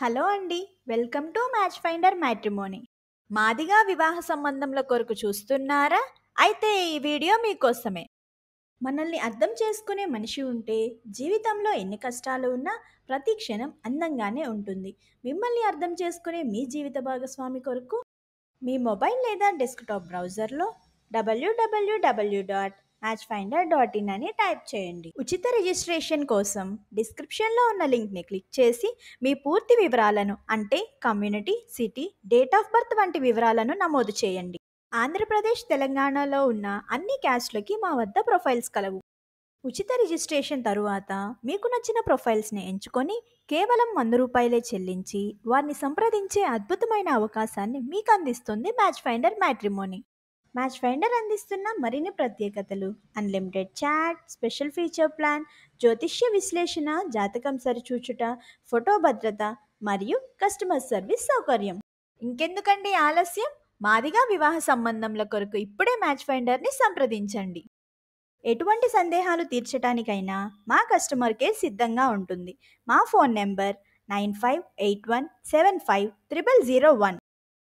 hello అండి welcome to Match Finder matrimony Madiga వివాహ సంబంధంల కొరకు చూస్తున్నారా అయితే ఈ వీడియో మీకోసమే మనల్ని అర్థం చేసుకునే మనిషి ఉంటే జీవితంలో ఎన్ని కష్టాలు ఉన్నా ప్రతి క్షణం అందంగానే ఉంటుంది మిమ్మల్ని అర్థం చేసుకునే మీ జీవిత భాగస్వామి కొరకు మీ మొబైల్ లేదా డెస్క్టాప్ బ్రౌజర్లో WWW dot Match Finder dot in అని టైప్ చేయండి ఉచిత రిజిస్ట్రేషన్ కోసం డిస్క్రిప్షన్లో ఉన్న లింక్ని క్లిక్ చేసి మీ పూర్తి వివరాలను అంటే community city date of birth వంటి వివరాలను నమోదు చేయండి ఆంధ్రప్రదేశ్ తెలంగాణలో ఉన్న అన్ని క్యాస్ట్లకి మా వద్ద ప్రొఫైల్స్ కలవు ఉచిత రిజిస్ట్రేషన్ తరువాత మీకు నచ్చిన ప్రొఫైల్స్ని ఎంచుకొని కేవలం వంద రూపాయలే చెల్లించి వారిని సంప్రదించే అద్భుతమైన అవకాశాన్ని మీకు అందిస్తుంది Match Finder matrimony Match Finder అందిస్తున్న మరిన్ని ప్రత్యేకతలు unlimited chat special feature plan జ్యోతిష్య విశ్లేషణ జాతకం సరిచూచుట ఫోటో భద్రత మరియు కస్టమర్ సర్వీస్ సౌకర్యం ఇంకెందుకండి ఆలస్యం మాదిగా వివాహ సంబంధంల కొరకు ఇప్పుడే మ్యాచ్ ఫైండర్ని సంప్రదించండి ఎటువంటి సందేహాలు తీర్చడానికైనా మా కస్టమర్ కేర్ సిద్ధంగా ఉంటుంది మా phone number nine five eight one seven five triple zero one